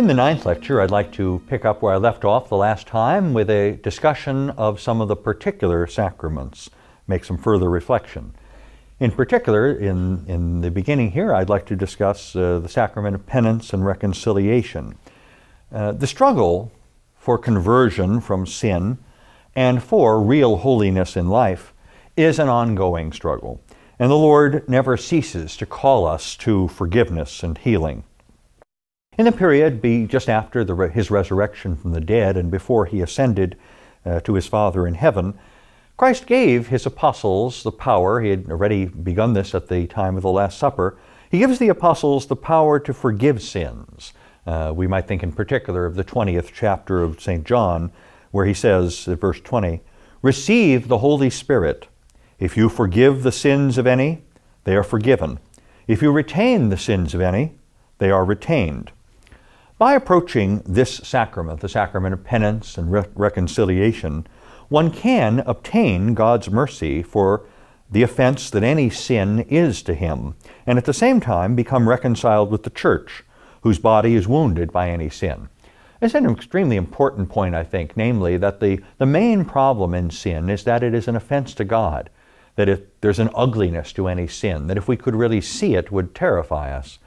In the ninth lecture, I'd like to pick up where I left off the last time with a discussion of some of the particular sacraments, make some further reflection. In particular, in, in the beginning here, I'd like to discuss uh, the sacrament of penance and reconciliation. Uh, the struggle for conversion from sin and for real holiness in life is an ongoing struggle, and the Lord never ceases to call us to forgiveness and healing in the period be just after the, his resurrection from the dead and before he ascended uh, to his Father in heaven, Christ gave his apostles the power. He had already begun this at the time of the Last Supper. He gives the apostles the power to forgive sins. Uh, we might think in particular of the 20th chapter of St. John, where he says at uh, verse 20, Receive the Holy Spirit. If you forgive the sins of any, they are forgiven. If you retain the sins of any, they are retained. By approaching this sacrament, the sacrament of penance and re- reconciliation, one can obtain God's mercy for the offense that any sin is to him, and at the same time become reconciled with the church, whose body is wounded by any sin. It's an extremely important point, I think, namely that the, the main problem in sin is that it is an offense to God, that there's an ugliness to any sin, that if we could really see it would terrify us.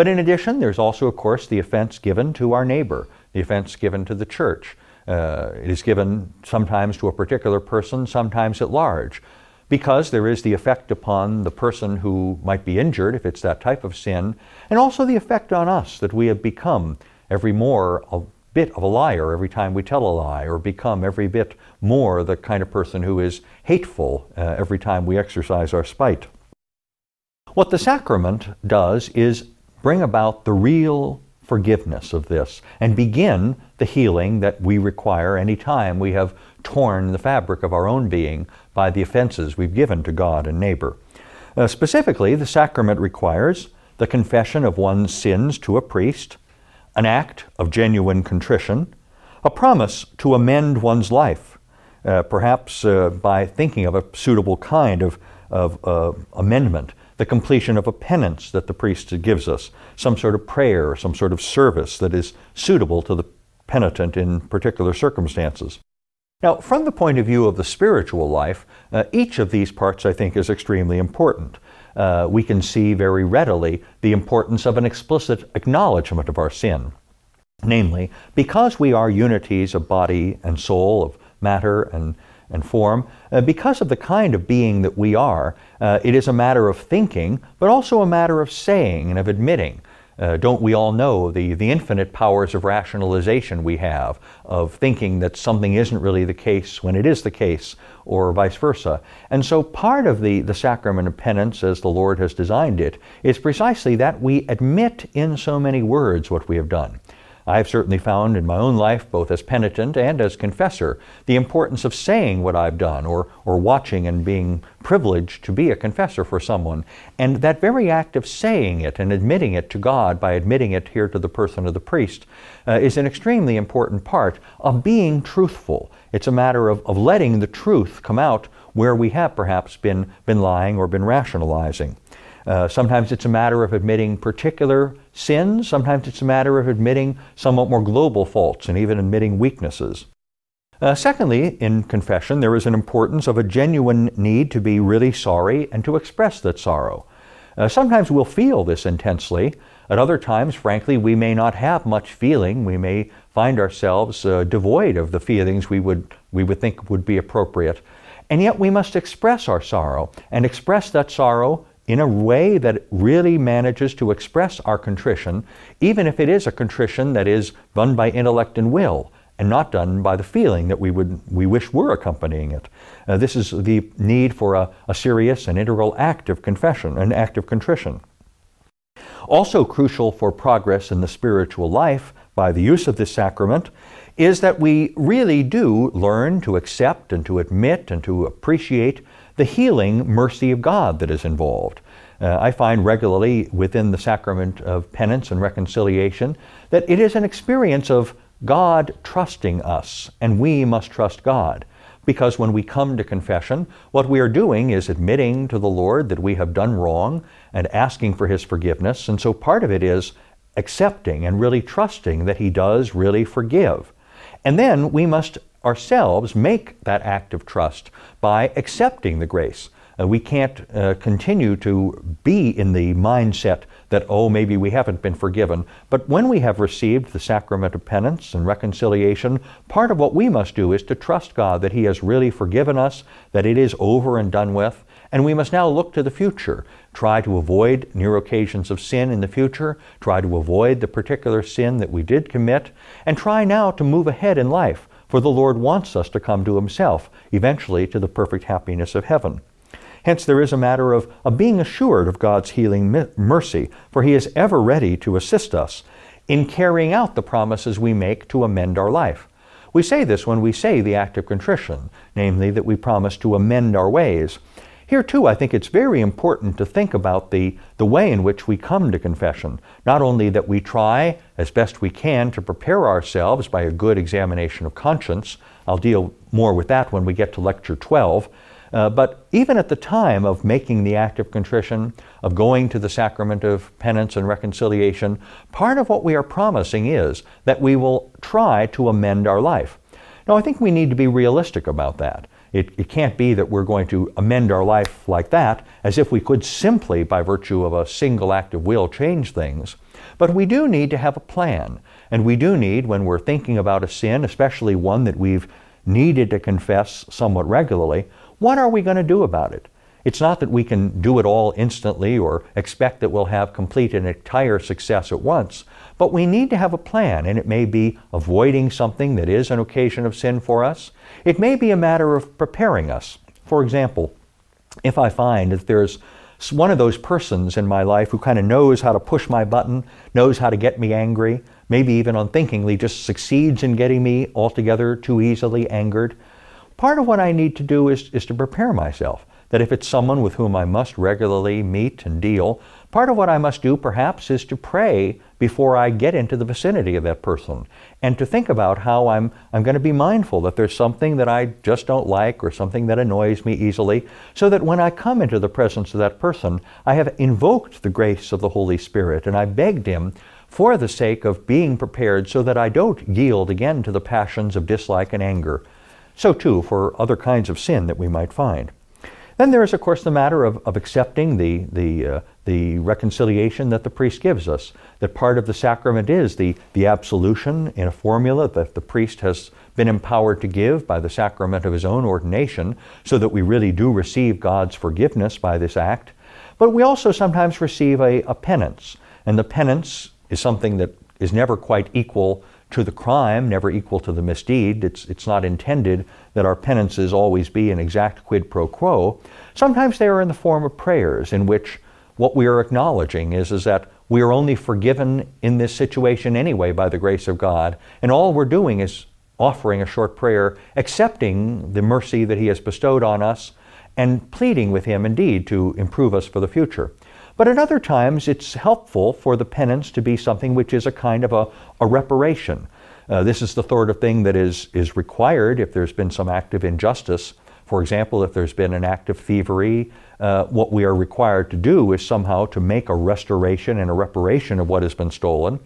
But in addition, there's also, of course, the offense given to our neighbor, the offense given to the church. Uh, it is given sometimes to a particular person, sometimes at large, because there is the effect upon the person who might be injured if it's that type of sin, and also the effect on us that we have become every more a bit of a liar every time we tell a lie, or become every bit more the kind of person who is hateful uh, every time we exercise our spite. What the sacrament does is bring about the real forgiveness of this and begin the healing that we require any time we have torn the fabric of our own being by the offenses we've given to God and neighbor. Uh, specifically, the sacrament requires the confession of one's sins to a priest, an act of genuine contrition, a promise to amend one's life, uh, perhaps uh, by thinking of a suitable kind of, of uh, amendment the completion of a penance that the priest gives us, some sort of prayer or some sort of service that is suitable to the penitent in particular circumstances. Now, from the point of view of the spiritual life, uh, each of these parts I think is extremely important. Uh, we can see very readily the importance of an explicit acknowledgement of our sin. Namely, because we are unities of body and soul, of matter and and form. Uh, because of the kind of being that we are, uh, it is a matter of thinking, but also a matter of saying and of admitting. Uh, don't we all know the, the infinite powers of rationalization we have, of thinking that something isn't really the case when it is the case, or vice versa? And so part of the, the sacrament of penance, as the Lord has designed it, is precisely that we admit in so many words what we have done. I've certainly found in my own life, both as penitent and as confessor, the importance of saying what I've done or, or watching and being privileged to be a confessor for someone. And that very act of saying it and admitting it to God by admitting it here to the person of the priest uh, is an extremely important part of being truthful. It's a matter of, of letting the truth come out where we have perhaps been, been lying or been rationalizing. Uh, sometimes it's a matter of admitting particular sins. Sometimes it's a matter of admitting somewhat more global faults and even admitting weaknesses. Uh, secondly, in confession, there is an importance of a genuine need to be really sorry and to express that sorrow. Uh, sometimes we'll feel this intensely. At other times, frankly, we may not have much feeling. We may find ourselves uh, devoid of the feelings we would, we would think would be appropriate. And yet we must express our sorrow and express that sorrow in a way that really manages to express our contrition, even if it is a contrition that is done by intellect and will and not done by the feeling that we would we wish were accompanying it. Uh, this is the need for a, a serious and integral act of confession, an act of contrition. Also crucial for progress in the spiritual life by the use of this sacrament is that we really do learn to accept and to admit and to appreciate the healing mercy of God that is involved. Uh, I find regularly within the sacrament of penance and reconciliation that it is an experience of God trusting us, and we must trust God. Because when we come to confession, what we are doing is admitting to the Lord that we have done wrong and asking for His forgiveness. And so part of it is accepting and really trusting that He does really forgive. And then we must ourselves make that act of trust by accepting the grace. Uh, we can't uh, continue to be in the mindset that, oh, maybe we haven't been forgiven. But when we have received the sacrament of penance and reconciliation, part of what we must do is to trust God that He has really forgiven us, that it is over and done with, and we must now look to the future. Try to avoid near occasions of sin in the future. Try to avoid the particular sin that we did commit. And try now to move ahead in life for the Lord wants us to come to Himself, eventually to the perfect happiness of heaven. Hence, there is a matter of, of being assured of God's healing mercy, for He is ever ready to assist us in carrying out the promises we make to amend our life. We say this when we say the act of contrition, namely, that we promise to amend our ways. Here, too, I think it's very important to think about the, the way in which we come to confession. Not only that we try as best we can to prepare ourselves by a good examination of conscience, I'll deal more with that when we get to Lecture 12. Uh, but even at the time of making the act of contrition, of going to the sacrament of penance and reconciliation, part of what we are promising is that we will try to amend our life. Now, I think we need to be realistic about that. It, it can't be that we're going to amend our life like that, as if we could simply, by virtue of a single act of will, change things. But we do need to have a plan. And we do need, when we're thinking about a sin, especially one that we've needed to confess somewhat regularly, what are we going to do about it? It's not that we can do it all instantly or expect that we'll have complete and entire success at once, but we need to have a plan, and it may be avoiding something that is an occasion of sin for us. It may be a matter of preparing us. For example, if I find that there's one of those persons in my life who kind of knows how to push my button, knows how to get me angry, maybe even unthinkingly just succeeds in getting me altogether too easily angered. Part of what I need to do is, is to prepare myself that if it's someone with whom I must regularly meet and deal, Part of what I must do, perhaps, is to pray before I get into the vicinity of that person and to think about how I'm, I'm going to be mindful that there's something that I just don't like or something that annoys me easily, so that when I come into the presence of that person, I have invoked the grace of the Holy Spirit and I begged Him for the sake of being prepared so that I don't yield again to the passions of dislike and anger. So, too, for other kinds of sin that we might find. Then there is, of course, the matter of, of accepting the, the, uh, the reconciliation that the priest gives us. That part of the sacrament is the, the absolution in a formula that the priest has been empowered to give by the sacrament of his own ordination, so that we really do receive God's forgiveness by this act. But we also sometimes receive a, a penance, and the penance is something that is never quite equal to the crime never equal to the misdeed. It's, it's not intended that our penances always be an exact quid pro quo. Sometimes they are in the form of prayers, in which what we are acknowledging is, is that we are only forgiven in this situation anyway by the grace of God, and all we're doing is offering a short prayer, accepting the mercy that He has bestowed on us, and pleading with Him indeed to improve us for the future. But at other times, it's helpful for the penance to be something which is a kind of a, a reparation. Uh, this is the sort of thing that is, is required if there's been some act of injustice. For example, if there's been an act of thievery, uh, what we are required to do is somehow to make a restoration and a reparation of what has been stolen.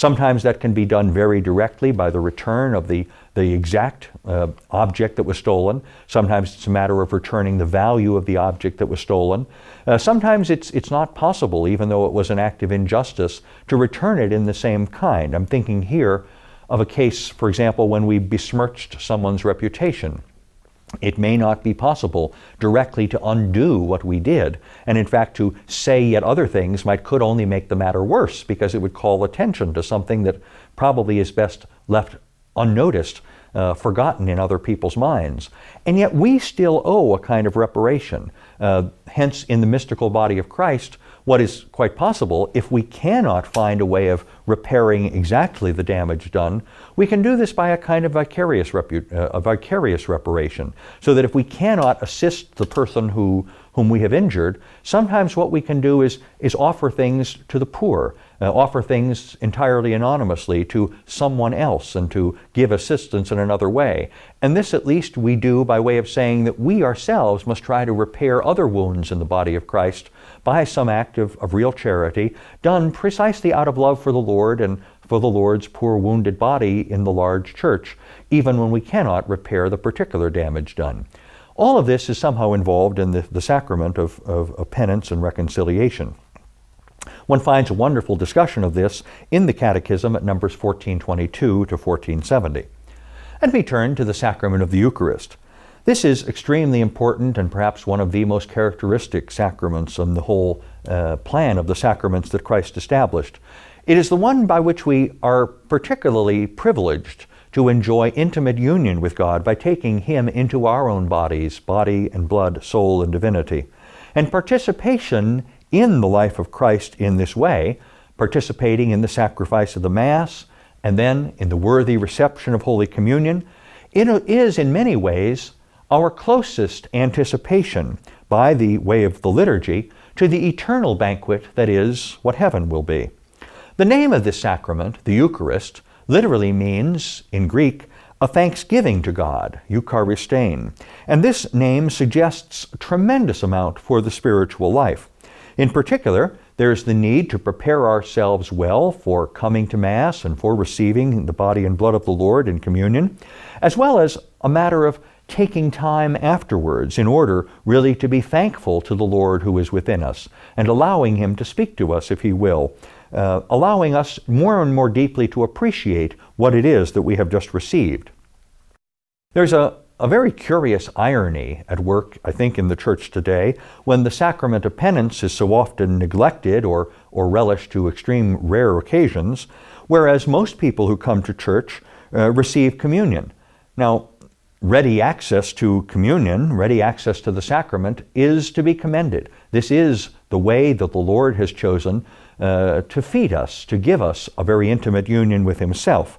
Sometimes that can be done very directly by the return of the, the exact uh, object that was stolen. Sometimes it's a matter of returning the value of the object that was stolen. Uh, sometimes it's, it's not possible, even though it was an act of injustice, to return it in the same kind. I'm thinking here of a case, for example, when we besmirched someone's reputation. It may not be possible directly to undo what we did, and in fact, to say yet other things might could only make the matter worse because it would call attention to something that probably is best left unnoticed, uh, forgotten in other people's minds. And yet, we still owe a kind of reparation. Uh, hence, in the mystical body of Christ, what is quite possible, if we cannot find a way of repairing exactly the damage done, we can do this by a kind of vicarious, uh, vicarious reparation. So that if we cannot assist the person who, whom we have injured, sometimes what we can do is, is offer things to the poor, uh, offer things entirely anonymously to someone else, and to give assistance in another way. And this at least we do by way of saying that we ourselves must try to repair other wounds in the body of Christ by some act of, of real charity, done precisely out of love for the Lord and for the Lord's poor wounded body in the large church, even when we cannot repair the particular damage done. All of this is somehow involved in the, the sacrament of, of, of penance and reconciliation. One finds a wonderful discussion of this in the Catechism at Numbers 1422 to 1470. And we turn to the sacrament of the Eucharist. This is extremely important and perhaps one of the most characteristic sacraments in the whole uh, plan of the sacraments that Christ established. It is the one by which we are particularly privileged to enjoy intimate union with God by taking Him into our own bodies, body and blood, soul and divinity. And participation in the life of Christ in this way, participating in the sacrifice of the Mass, and then in the worthy reception of Holy Communion, it is in many ways our closest anticipation, by the way of the liturgy, to the eternal banquet that is what heaven will be. The name of this sacrament, the Eucharist, literally means, in Greek, a thanksgiving to God, Eucharistein. And this name suggests a tremendous amount for the spiritual life. In particular, there's the need to prepare ourselves well for coming to Mass and for receiving the body and blood of the Lord in communion, as well as a matter of taking time afterwards in order really to be thankful to the Lord who is within us and allowing Him to speak to us if He will, uh, allowing us more and more deeply to appreciate what it is that we have just received. There's a, a very curious irony at work, I think, in the church today when the sacrament of penance is so often neglected or, or relished to extreme rare occasions, whereas most people who come to church uh, receive communion. Now, ready access to communion, ready access to the sacrament, is to be commended. This is the way that the Lord has chosen uh, to feed us, to give us a very intimate union with Himself.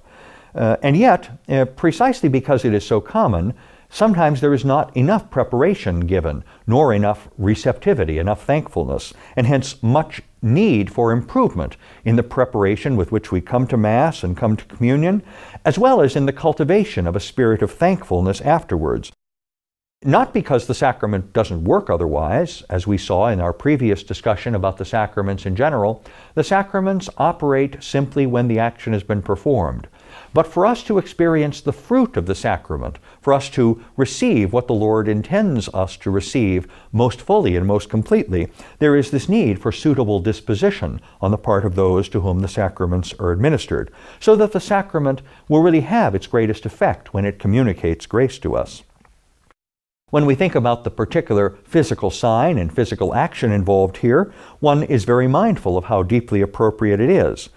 Uh, and yet, uh, precisely because it is so common, sometimes there is not enough preparation given, nor enough receptivity, enough thankfulness, and hence much need for improvement in the preparation with which we come to Mass and come to communion, as well as in the cultivation of a spirit of thankfulness afterwards. Not because the sacrament doesn't work otherwise, as we saw in our previous discussion about the sacraments in general, the sacraments operate simply when the action has been performed. But for us to experience the fruit of the sacrament, for us to receive what the Lord intends us to receive most fully and most completely, there is this need for suitable disposition on the part of those to whom the sacraments are administered, so that the sacrament will really have its greatest effect when it communicates grace to us. When we think about the particular physical sign and physical action involved here, one is very mindful of how deeply appropriate it is.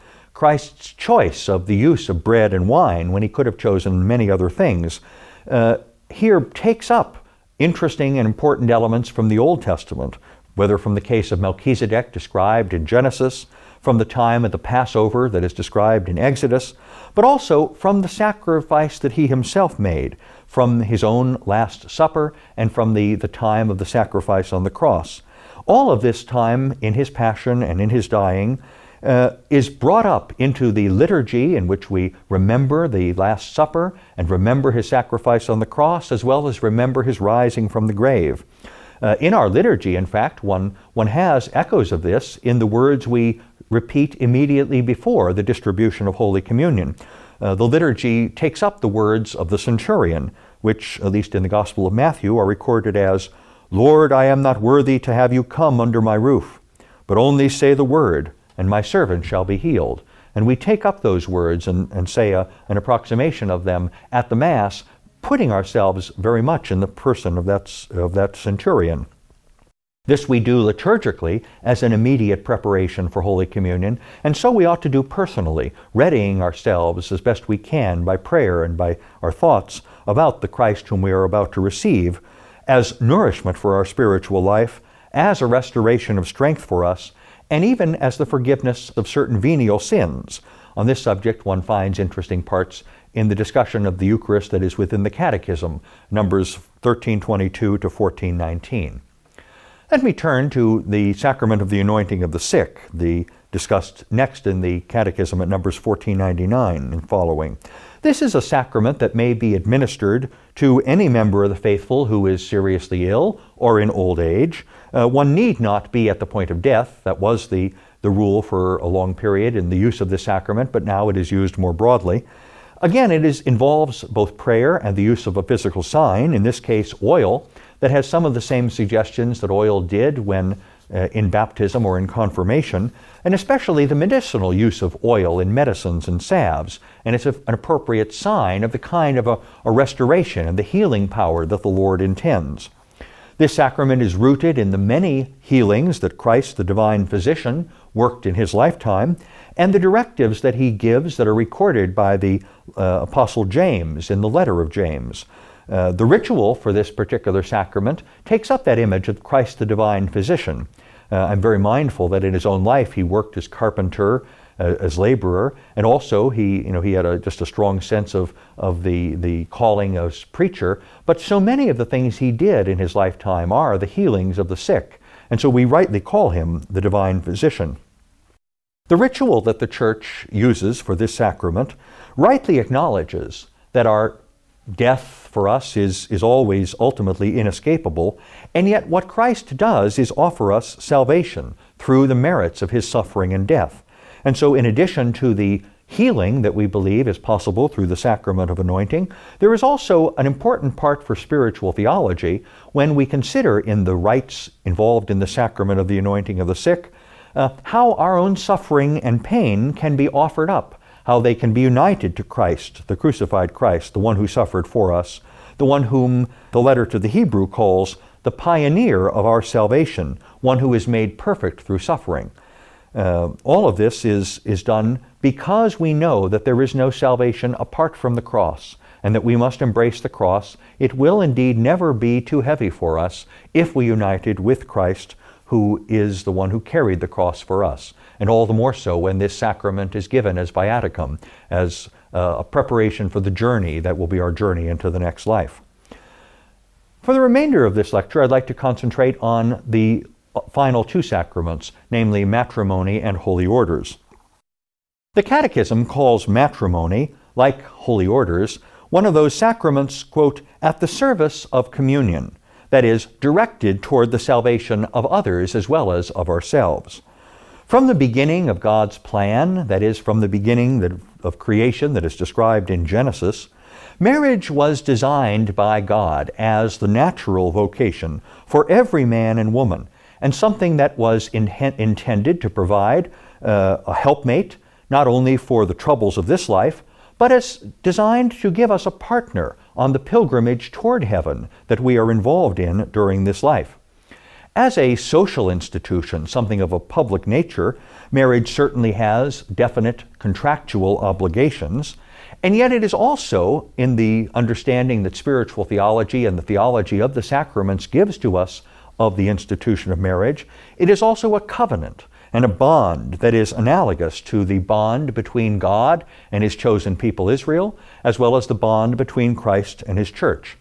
Christ's choice of the use of bread and wine when he could have chosen many other things, uh, here takes up interesting and important elements from the Old Testament, whether from the case of Melchizedek described in Genesis, from the time of the Passover that is described in Exodus, but also from the sacrifice that he himself made, from his own Last Supper, and from the, the time of the sacrifice on the cross. All of this time in his passion and in his dying uh, is brought up into the liturgy in which we remember the Last Supper and remember his sacrifice on the cross as well as remember his rising from the grave. Uh, in our liturgy, in fact, one, one has echoes of this in the words we repeat immediately before the distribution of Holy Communion. Uh, the liturgy takes up the words of the centurion, which, at least in the Gospel of Matthew, are recorded as, Lord, I am not worthy to have you come under my roof, but only say the word, and my servant shall be healed. And we take up those words and, and say a, an approximation of them at the Mass, putting ourselves very much in the person of that, of that centurion. This we do liturgically as an immediate preparation for Holy Communion, and so we ought to do personally, readying ourselves as best we can by prayer and by our thoughts about the Christ whom we are about to receive as nourishment for our spiritual life, as a restoration of strength for us, and even as the forgiveness of certain venial sins. On this subject, one finds interesting parts in the discussion of the Eucharist that is within the Catechism, Numbers 1322 to 1419. Let me turn to the sacrament of the anointing of the sick, the discussed next in the Catechism at Numbers 1499 and following. This is a sacrament that may be administered to any member of the faithful who is seriously ill or in old age. Uh, one need not be at the point of death. That was the, the rule for a long period in the use of this sacrament, but now it is used more broadly. Again, it is, involves both prayer and the use of a physical sign, in this case, oil, that has some of the same suggestions that oil did when uh, in baptism or in confirmation, and especially the medicinal use of oil in medicines and salves, and it's a, an appropriate sign of the kind of a, a restoration and the healing power that the Lord intends. This sacrament is rooted in the many healings that Christ, the divine physician, worked in his lifetime, and the directives that he gives that are recorded by the uh, Apostle James in the letter of James. Uh, the ritual for this particular sacrament takes up that image of Christ the divine physician. Uh, I'm very mindful that in his own life he worked as carpenter as laborer, and also he, you know, he had a, just a strong sense of, of the, the calling as preacher. But so many of the things he did in his lifetime are the healings of the sick, and so we rightly call him the divine physician. The ritual that the church uses for this sacrament rightly acknowledges that our death for us is, is always ultimately inescapable, and yet what Christ does is offer us salvation through the merits of his suffering and death. And so, in addition to the healing that we believe is possible through the sacrament of anointing, there is also an important part for spiritual theology when we consider in the rites involved in the sacrament of the anointing of the sick uh, how our own suffering and pain can be offered up, how they can be united to Christ, the crucified Christ, the one who suffered for us, the one whom the letter to the Hebrew calls the pioneer of our salvation, one who is made perfect through suffering. Uh, all of this is, is done because we know that there is no salvation apart from the cross and that we must embrace the cross. It will indeed never be too heavy for us if we united with Christ, who is the one who carried the cross for us, and all the more so when this sacrament is given as viaticum, as uh, a preparation for the journey that will be our journey into the next life. For the remainder of this lecture, I'd like to concentrate on the final two sacraments, namely matrimony and holy orders. The Catechism calls matrimony, like holy orders, one of those sacraments, quote, at the service of communion, that is, directed toward the salvation of others as well as of ourselves. From the beginning of God's plan, that is, from the beginning of creation that is described in Genesis, marriage was designed by God as the natural vocation for every man and woman and something that was intended to provide uh, a helpmate, not only for the troubles of this life, but as designed to give us a partner on the pilgrimage toward heaven that we are involved in during this life. As a social institution, something of a public nature, marriage certainly has definite contractual obligations, and yet it is also, in the understanding that spiritual theology and the theology of the sacraments gives to us, of the institution of marriage, it is also a covenant and a bond that is analogous to the bond between God and His chosen people Israel, as well as the bond between Christ and His church.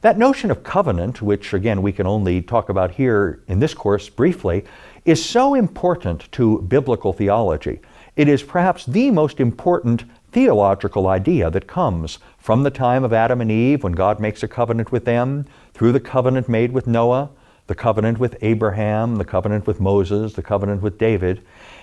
That notion of covenant, which again we can only talk about here in this course briefly, is so important to biblical theology. It is perhaps the most important theological idea that comes from the time of Adam and Eve when God makes a covenant with them, through the covenant made with Noah, the covenant with Abraham, the covenant with Moses, the covenant with David.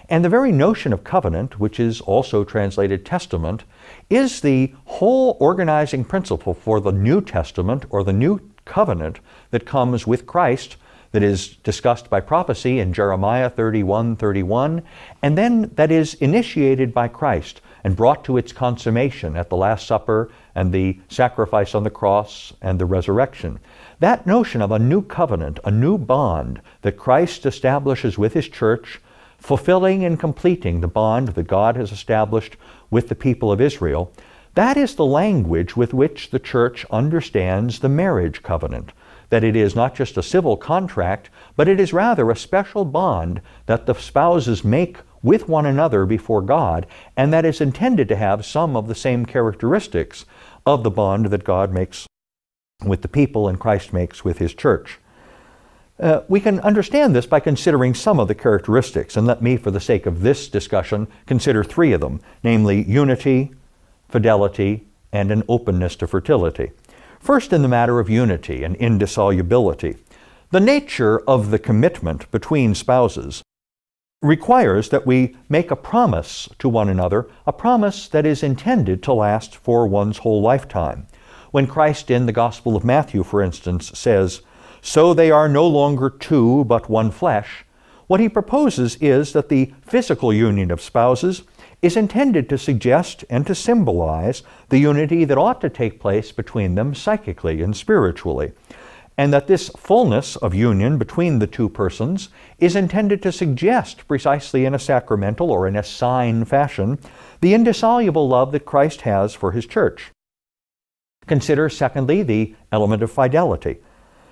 And the very notion of covenant, which is also translated testament, is the whole organizing principle for the New Testament or the New Covenant that comes with Christ that is discussed by prophecy in Jeremiah 31 31, and then that is initiated by Christ and brought to its consummation at the Last Supper and the sacrifice on the cross and the resurrection. That notion of a new covenant, a new bond that Christ establishes with his church, fulfilling and completing the bond that God has established with the people of Israel, that is the language with which the church understands the marriage covenant. That it is not just a civil contract, but it is rather a special bond that the spouses make with one another before God, and that is intended to have some of the same characteristics of the bond that God makes with the people and Christ makes with his church. Uh, we can understand this by considering some of the characteristics, and let me, for the sake of this discussion, consider three of them namely, unity, fidelity, and an openness to fertility. First, in the matter of unity and indissolubility, the nature of the commitment between spouses requires that we make a promise to one another, a promise that is intended to last for one's whole lifetime. When Christ in the Gospel of Matthew, for instance, says, So they are no longer two, but one flesh, what he proposes is that the physical union of spouses is intended to suggest and to symbolize the unity that ought to take place between them psychically and spiritually, and that this fullness of union between the two persons is intended to suggest, precisely in a sacramental or in a sign fashion, the indissoluble love that Christ has for his church. Consider, secondly, the element of fidelity.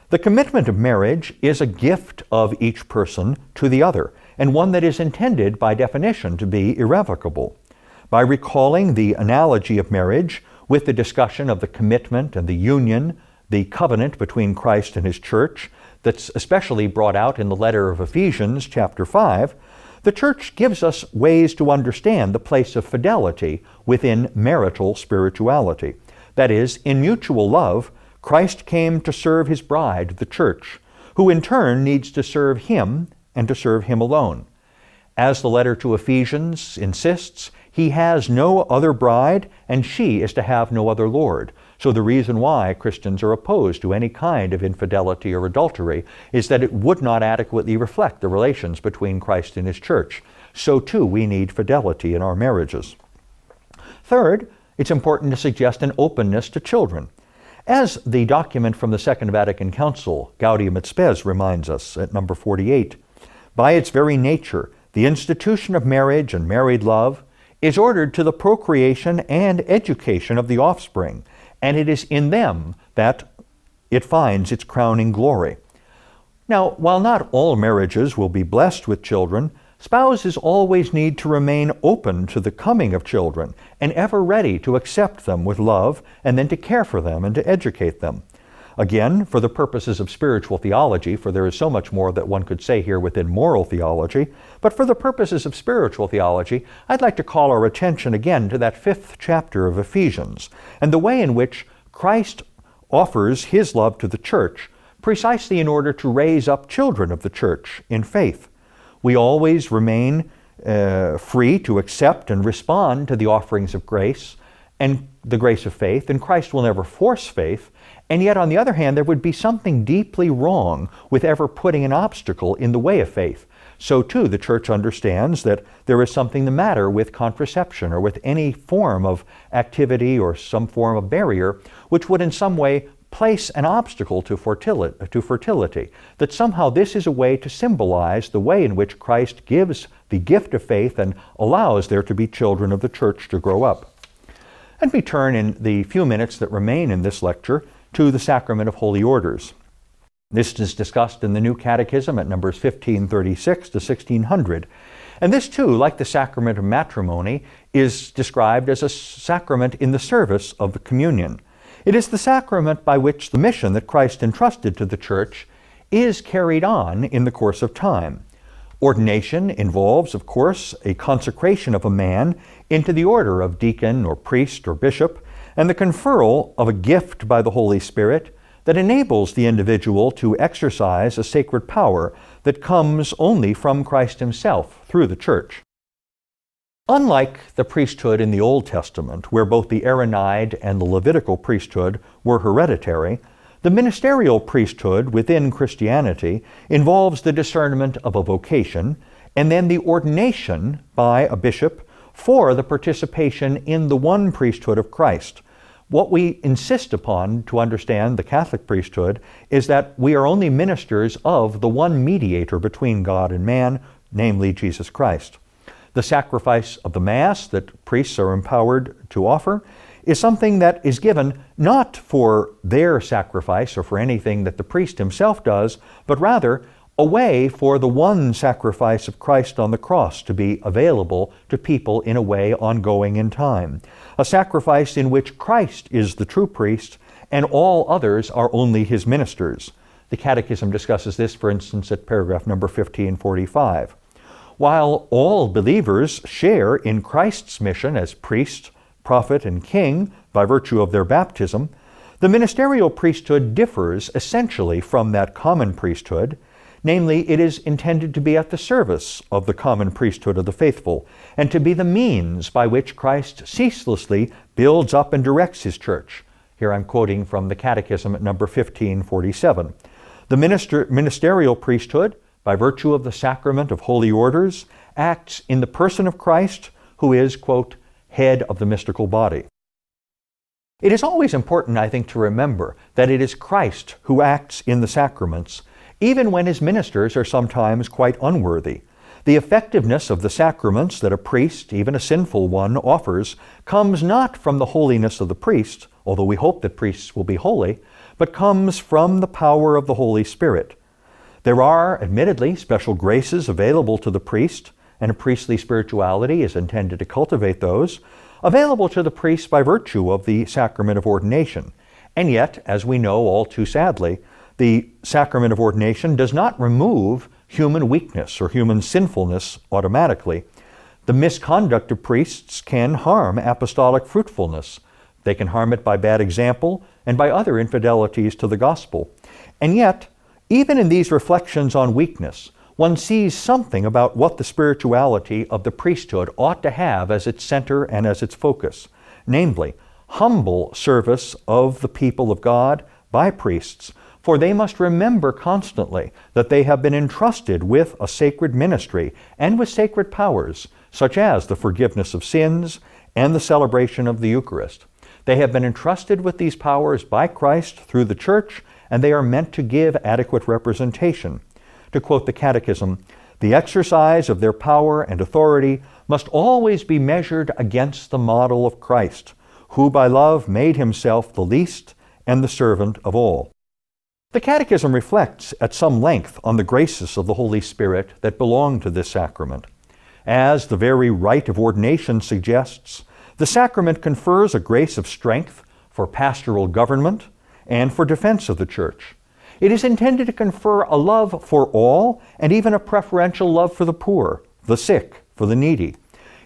The commitment of marriage is a gift of each person to the other, and one that is intended, by definition, to be irrevocable. By recalling the analogy of marriage with the discussion of the commitment and the union, the covenant between Christ and His church, that's especially brought out in the letter of Ephesians, chapter 5, the church gives us ways to understand the place of fidelity within marital spirituality. That is, in mutual love, Christ came to serve his bride, the church, who in turn needs to serve him and to serve him alone. As the letter to Ephesians insists, he has no other bride and she is to have no other Lord. So, the reason why Christians are opposed to any kind of infidelity or adultery is that it would not adequately reflect the relations between Christ and his church. So, too, we need fidelity in our marriages. Third, it's important to suggest an openness to children. As the document from the Second Vatican Council, Gaudium et Spes, reminds us at number 48, by its very nature, the institution of marriage and married love is ordered to the procreation and education of the offspring, and it is in them that it finds its crowning glory. Now, while not all marriages will be blessed with children, Spouses always need to remain open to the coming of children and ever ready to accept them with love and then to care for them and to educate them. Again, for the purposes of spiritual theology, for there is so much more that one could say here within moral theology, but for the purposes of spiritual theology, I'd like to call our attention again to that fifth chapter of Ephesians and the way in which Christ offers his love to the church precisely in order to raise up children of the church in faith we always remain uh, free to accept and respond to the offerings of grace and the grace of faith, and Christ will never force faith. And yet, on the other hand, there would be something deeply wrong with ever putting an obstacle in the way of faith. So, too, the church understands that there is something the matter with contraception or with any form of activity or some form of barrier which would in some way place an obstacle to fertility, to fertility, that somehow this is a way to symbolize the way in which Christ gives the gift of faith and allows there to be children of the church to grow up. And we turn in the few minutes that remain in this lecture to the sacrament of holy orders. This is discussed in the New Catechism at numbers 1536 to 1600. And this, too, like the sacrament of matrimony, is described as a sacrament in the service of the communion. It is the sacrament by which the mission that Christ entrusted to the church is carried on in the course of time. Ordination involves, of course, a consecration of a man into the order of deacon or priest or bishop, and the conferral of a gift by the Holy Spirit that enables the individual to exercise a sacred power that comes only from Christ Himself through the Church. Unlike the priesthood in the Old Testament, where both the Aaronide and the Levitical priesthood were hereditary, the ministerial priesthood within Christianity involves the discernment of a vocation and then the ordination by a bishop for the participation in the one priesthood of Christ. What we insist upon to understand the Catholic priesthood is that we are only ministers of the one mediator between God and man, namely Jesus Christ. The sacrifice of the Mass that priests are empowered to offer is something that is given not for their sacrifice or for anything that the priest himself does, but rather a way for the one sacrifice of Christ on the cross to be available to people in a way ongoing in time. A sacrifice in which Christ is the true priest and all others are only his ministers. The Catechism discusses this, for instance, at paragraph number 1545. While all believers share in Christ's mission as priest, prophet, and king by virtue of their baptism, the ministerial priesthood differs essentially from that common priesthood. Namely, it is intended to be at the service of the common priesthood of the faithful, and to be the means by which Christ ceaselessly builds up and directs his church. Here I'm quoting from the Catechism at number 1547. The minister, ministerial priesthood by virtue of the sacrament of holy orders, acts in the person of Christ, who is, quote, head of the mystical body. It is always important, I think, to remember that it is Christ who acts in the sacraments, even when his ministers are sometimes quite unworthy. The effectiveness of the sacraments that a priest, even a sinful one, offers comes not from the holiness of the priest, although we hope that priests will be holy, but comes from the power of the Holy Spirit. There are, admittedly, special graces available to the priest, and a priestly spirituality is intended to cultivate those, available to the priest by virtue of the sacrament of ordination. And yet, as we know all too sadly, the sacrament of ordination does not remove human weakness or human sinfulness automatically. The misconduct of priests can harm apostolic fruitfulness. They can harm it by bad example and by other infidelities to the gospel. And yet, even in these reflections on weakness, one sees something about what the spirituality of the priesthood ought to have as its center and as its focus, namely, humble service of the people of God by priests, for they must remember constantly that they have been entrusted with a sacred ministry and with sacred powers, such as the forgiveness of sins and the celebration of the Eucharist. They have been entrusted with these powers by Christ through the Church and they are meant to give adequate representation. To quote the Catechism, the exercise of their power and authority must always be measured against the model of Christ, who by love made himself the least and the servant of all. The Catechism reflects at some length on the graces of the Holy Spirit that belong to this sacrament. As the very rite of ordination suggests, the sacrament confers a grace of strength for pastoral government, and for defense of the church. It is intended to confer a love for all and even a preferential love for the poor, the sick, for the needy.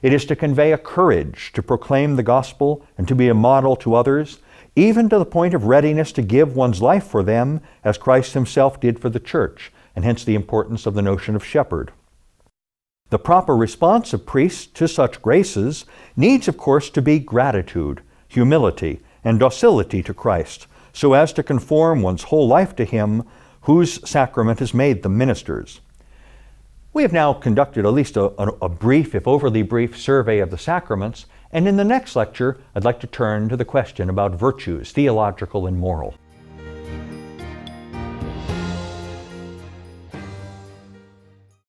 It is to convey a courage to proclaim the gospel and to be a model to others, even to the point of readiness to give one's life for them, as Christ himself did for the church, and hence the importance of the notion of shepherd. The proper response of priests to such graces needs, of course, to be gratitude, humility, and docility to Christ, so as to conform one's whole life to him whose sacrament is made the minister's. We have now conducted at least a, a, brief, if overly brief, survey of the sacraments, and in the next lecture, I'd like to turn to the question about virtues, theological and moral.